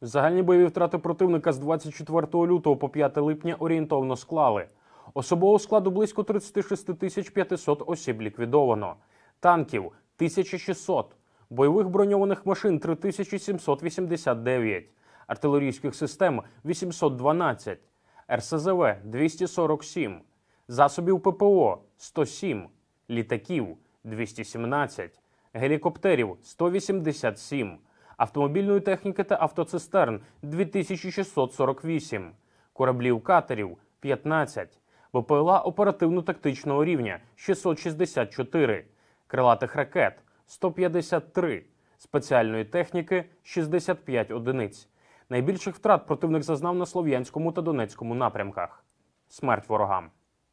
Загальні бойові втрати противника з 24 лютого по 5 липня орієнтовно склали. Особового складу близько 36 тисяч 500 осіб ліквідовано, танків 1600, бойових броньованих машин 3789, артилерійських систем 812, РСЗВ 247, засобів ППО 107, літаків 217, гелікоптерів 187, автомобільної техніки та автоцистерн 2648, кораблів катерів 15, ВПЛА оперативно-тактичного рівня 664, крилатих ракет 153, спеціальної техніки 65 одиниць. Найбільших втрат противник зазнав на слов'янському та донецькому напрямках. Смерть ворогам.